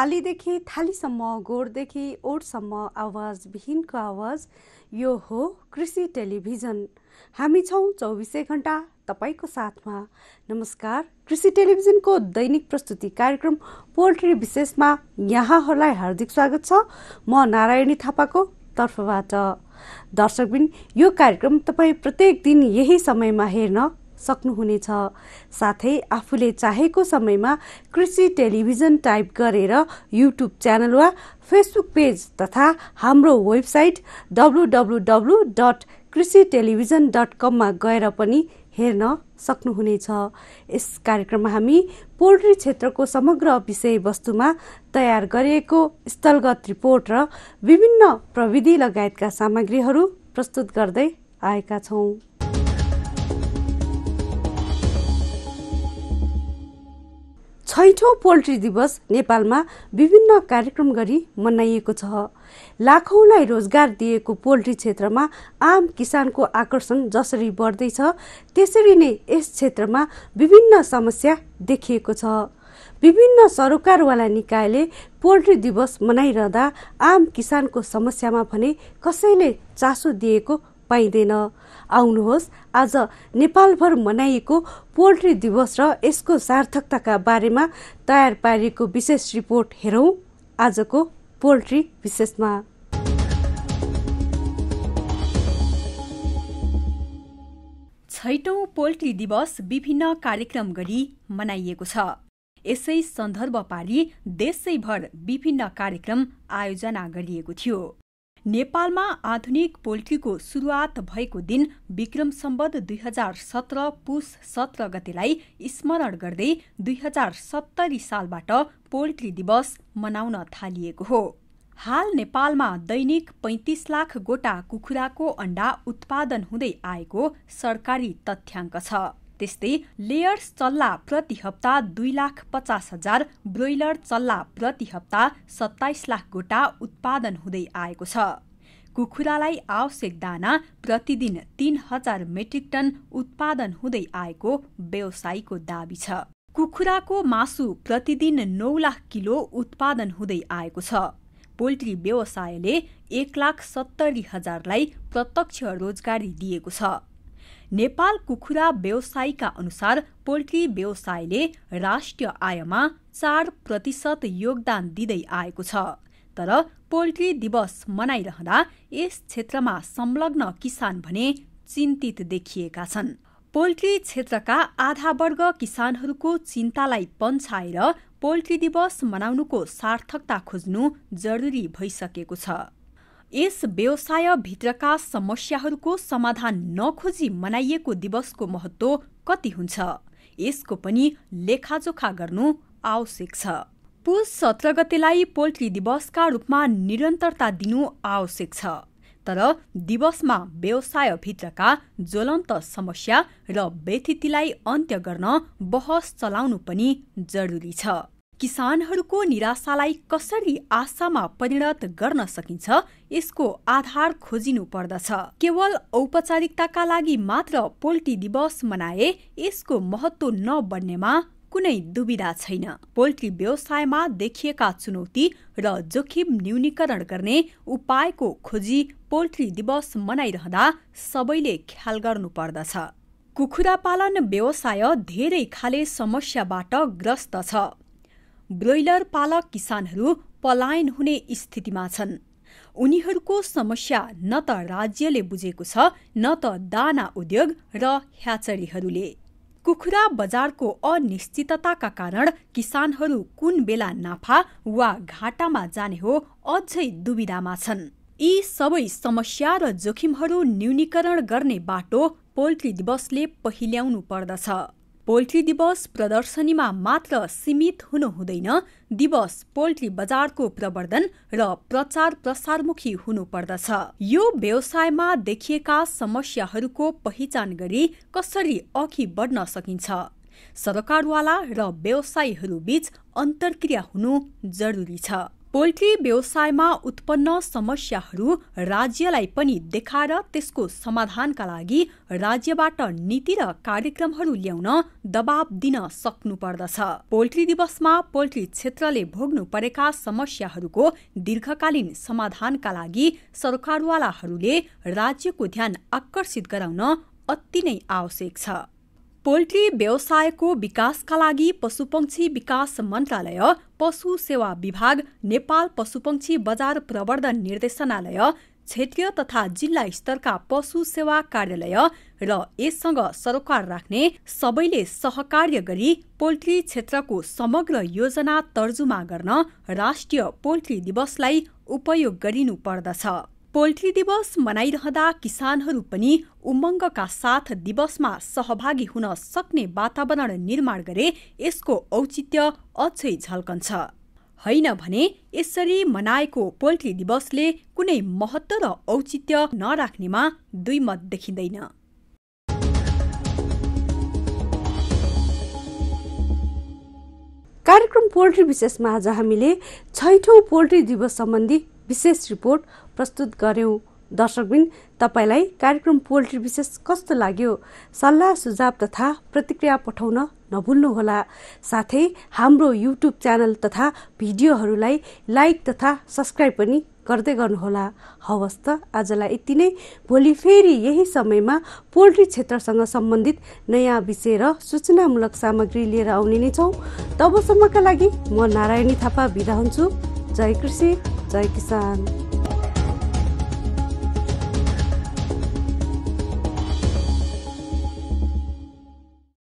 आलीदेखि थालीसम्म गोडदेखि ओठसम्म आवाजविहीनको आवाज यो हो कृषि टेलिभिजन हामी छौँ चौबिसै घन्टा तपाईँको साथमा नमस्कार कृषि टेलिभिजनको दैनिक प्रस्तुति कार्यक्रम पोल्ट्री विशेषमा यहाँहरूलाई हार्दिक स्वागत छ म नारायणी थापाको तर्फबाट दर्शकबिन यो कार्यक्रम तपाईँ प्रत्येक दिन यही समयमा हेर्न सक्नुहुनेछ साथै आफूले चाहेको समयमा कृषि टेलिभिजन टाइप गरेर युट्युब च्यानल वा फेसबुक पेज तथा हाम्रो website W dot Krishi television dot कममा गएर पनि हेर्न सक्नुहुनेछ यस कार्यक्रममा हामी पोल्ट्री क्षेत्रको समग्र विषयवस्तुमा तयार गरिएको स्थलगत रिपोर्ट र विभिन्न प्रविधि लगायतका सामग्रीहरू प्रस्तुत गर्दै आएका छौँ छैठौँ पोल्ट्री दिवस नेपालमा विभिन्न कार्यक्रम गरी मनाइएको छ लाखौँलाई रोजगार दिएको पोल्ट्री क्षेत्रमा आम किसानको आकर्षण जसरी बढ्दैछ त्यसरी नै यस क्षेत्रमा विभिन्न समस्या देखिएको छ विभिन्न सरकारवाला निकायले पोल्ट्री दिवस मनाइरहँदा आम किसानको समस्यामा भने कसैले चासो दिएको पाइँदैन आउनुहोस् आज नेपालभर मनाइएको पोल्ट्री दिवस र यसको सार्थकताका बारेमा तयार पारिएको विशेष रिपोर्ट हेरौँ आजको पोल्ट्री विशेषमा छैटौँ पोल्ट्री दिवस विभिन्न कार्यक्रम गरी मनाइएको छ यसै सन्दर्भ पारी देशैभर विभिन्न कार्यक्रम आयोजना गरिएको थियो नेपालमा आधुनिक पोल्ट्रीको सुरुवात भएको दिन विक्रम सम्बद्ध दुई हजार सत्र पुष सत्र गतेलाई स्मरण गर्दै दुई हजार सत्तरी सालबाट पोल्ट्री दिवस मनाउन थालिएको हो हाल नेपालमा दैनिक पैँतिस लाख गोटा कुखुराको अण्डा उत्पादन हुँदै आएको सरकारी तथ्याङ्क छ त्यस्तै लेयर्स चल्ला प्रति हप्ता दुई लाख पचास हजार ब्रोइलर चल्ला प्रति हप्ता सत्ताइस लाख गोटा उत्पादन हुँदै आएको छ कुखुरालाई आवश्यक दाना प्रतिदिन तीन हजार मेट्रिक टन उत्पादन हुँदै आएको व्यवसायीको दावी छ कुखुराको मासु प्रतिदिन नौ लाख किलो उत्पादन हुँदै आएको छ पोल्ट्री व्यवसायले एक लाख सत्तरी हजारलाई प्रत्यक्ष रोजगारी दिएको छ नेपाल कुखुरा व्यवसायीका अनुसार पोल्ट्री व्यवसायले राष्ट्रिय आयमा चार प्रतिशत योगदान दिँदै आएको छ तर पोल्ट्री दिवस मनाइरहँदा यस क्षेत्रमा संलग्न किसान भने चिन्तित देखिएका छन् पोल्ट्री क्षेत्रका आधा वर्ग किसानहरूको चिन्तालाई पन्छाएर पोल्ट्री दिवस मनाउनुको सार्थकता खोज्नु जरुरी भइसकेको छ यस व्यवसायभित्रका समस्याहरूको समाधान नखोजी मनाइएको दिवसको महत्व कति हुन्छ यसको पनि लेखाजोखा गर्नु आवश्यक छ पुस सत्र गतेलाई पोल्ट्री दिवसका रूपमा निरन्तरता दिनु आवश्यक छ तर दिवसमा व्यवसायभित्रका ज्वलन्त समस्या र व्यथितिलाई अन्त्य गर्न बहस चलाउनु पनि जरुरी छ किसानहरूको निराशालाई कसरी आशामा परिणत गर्न सकिन्छ यसको आधार खोजिनु पर्दछ केवल औपचारिकताका लागि मात्र पोल्ट्री दिवस मनाए यसको महत्व नबन्नेमा कुनै दुविधा छैन पोल्ट्री व्यवसायमा देखिएका चुनौती र जोखिम न्यूनीकरण गर्ने उपायको खोजी पोल्ट्री दिवस मनाइरहँदा सबैले ख्याल गर्नुपर्दछ कुखुरा पालन व्यवसाय धेरै खाले समस्याबाट ग्रस्त छ ब्रोइलर पालक किसानहरू पलायन हुने स्थितिमा छन् उनीहरूको समस्या न त राज्यले बुझेको छ न त दाना उद्योग र ह्याचरीहरूले कुखुरा बजारको अनिश्चितताका कारण किसानहरू कुन बेला नाफा वा घाटामा जाने हो अझै दुविधामा छन् यी सबै समस्या र जोखिमहरू न्यूनीकरण गर्ने बाटो पोल्ट्री दिवसले पहिल्याउनु पर्दछ पोल्ट्री दिवस प्रदर्शनीमा मात्र सीमित हुनु दिवस पोल्ट्री बजारको प्रवर्धन र प्रचार प्रसारमुखी हुनुपर्दछ यो व्यवसायमा देखिएका समस्याहरूको पहिचान गरी कसरी अघि बढ्न सकिन्छ सरकारवाला र व्यवसायीहरूबीच अन्तर्क्रिया हुनु जरुरी छ पोल्ट्री व्यवसायमा उत्पन्न समस्याहरू राज्यलाई पनि देखाएर त्यसको समाधानका लागि राज्यबाट नीति र कार्यक्रमहरू ल्याउन दबाब दिन सक्नुपर्दछ पोल्ट्री दिवसमा पोल्ट्री क्षेत्रले भोग्नु परेका समस्याहरूको दीर्घकालीन समाधानका लागि सरकारवालाहरूले राज्यको ध्यान आकर्षित गराउन अति नै आवश्यक छ पोल्ट्री व्यवसायको विकासका लागि पशुपक्षी विकास मन्त्रालय पशु सेवा विभाग नेपाल पशुपक्षी बजार प्रवर्धन निर्देशनालय क्षेत्रीय तथा जिल्ला स्तरका पशु सेवा कार्यालय र यससँग सरोकार राख्ने सबैले सहकार्य गरी पोल्ट्री क्षेत्रको समग्र योजना तर्जुमा गर्न राष्ट्रिय पोल्ट्री दिवसलाई उपयोग गरिनुपर्दछ पोल्ट्री दिवस मनाइरहँदा किसानहरू पनि उमङ्गका साथ दिवसमा सहभागी हुन सक्ने वातावरण निर्माण गरे यसको औचित्य अझै झल्कन्छ होइन भने यसरी मनाएको पोल्ट्री दिवसले कुनै महत्त्व र औचित्य नराख्नेमा दुई मत देखिँदैन कार्यक्रम पोल्ट्री विशेषमा आज हामीले छैठौँ पोल्ट्री दिवस सम्बन्धी विशेष रिपोर्ट प्रस्तुत गऱ्यौँ दर्शकबिन तपाईँलाई कार्यक्रम पोल्ट्री विशेष कस्तो लाग्यो सल्लाह सुझाव तथा प्रतिक्रिया पठाउन नभुल्नुहोला साथै हाम्रो युट्युब च्यानल तथा भिडियोहरूलाई लाइक तथा सब्सक्राइब पनि गर्दै गर्नुहोला हवस् त आजलाई यति नै भोलि फेरि यही समयमा पोल्ट्री क्षेत्रसँग सम्बन्धित नयाँ विषय र सूचनामूलक सामग्री लिएर आउने नै छौँ तबसम्मका लागि म नारायणी थापा बिदा हुन्छु जय कृषि जय किसान